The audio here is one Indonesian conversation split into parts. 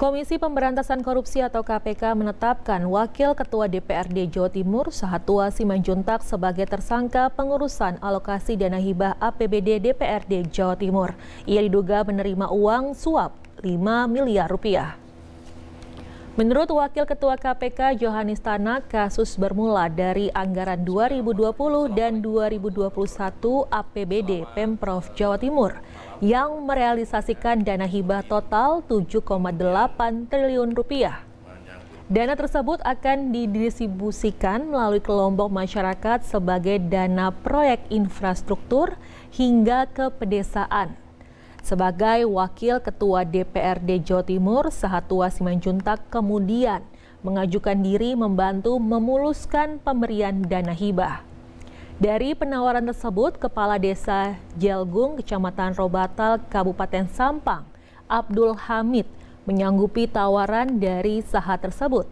Komisi Pemberantasan Korupsi atau KPK menetapkan Wakil Ketua DPRD Jawa Timur Sahatua Simanjuntak sebagai tersangka pengurusan alokasi dana hibah APBD DPRD Jawa Timur. Ia diduga menerima uang suap 5 miliar rupiah. Menurut Wakil Ketua KPK Johanis Tanak, kasus bermula dari anggaran 2020 dan 2021 APBD Pemprov Jawa Timur yang merealisasikan dana hibah total 7,8 triliun rupiah. Dana tersebut akan didistribusikan melalui kelompok masyarakat sebagai dana proyek infrastruktur hingga ke pedesaan. Sebagai Wakil Ketua DPRD Jawa Timur, Sahatua Simanjuntak kemudian mengajukan diri membantu memuluskan pemberian dana hibah. Dari penawaran tersebut, Kepala Desa Jelgung, Kecamatan Robatal, Kabupaten Sampang, Abdul Hamid, menyanggupi tawaran dari sahat tersebut.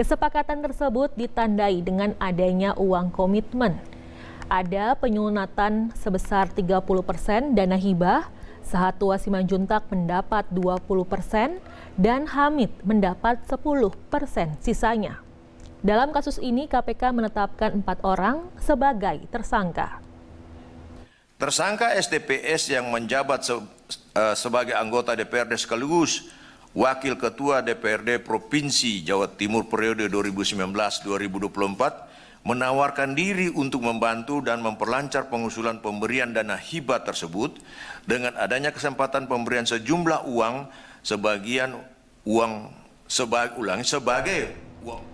Kesepakatan tersebut ditandai dengan adanya uang komitmen. Ada penyunatan sebesar 30% dana hibah, Sahatua Simanjuntak mendapat 20 persen dan Hamid mendapat 10 persen sisanya. Dalam kasus ini KPK menetapkan empat orang sebagai tersangka. Tersangka SDPS yang menjabat se eh, sebagai anggota DPRD sekaligus Wakil Ketua DPRD Provinsi Jawa Timur periode 2019-2024 menawarkan diri untuk membantu dan memperlancar pengusulan pemberian dana hibah tersebut dengan adanya kesempatan pemberian sejumlah uang sebagian uang sebagai ulang sebagai uang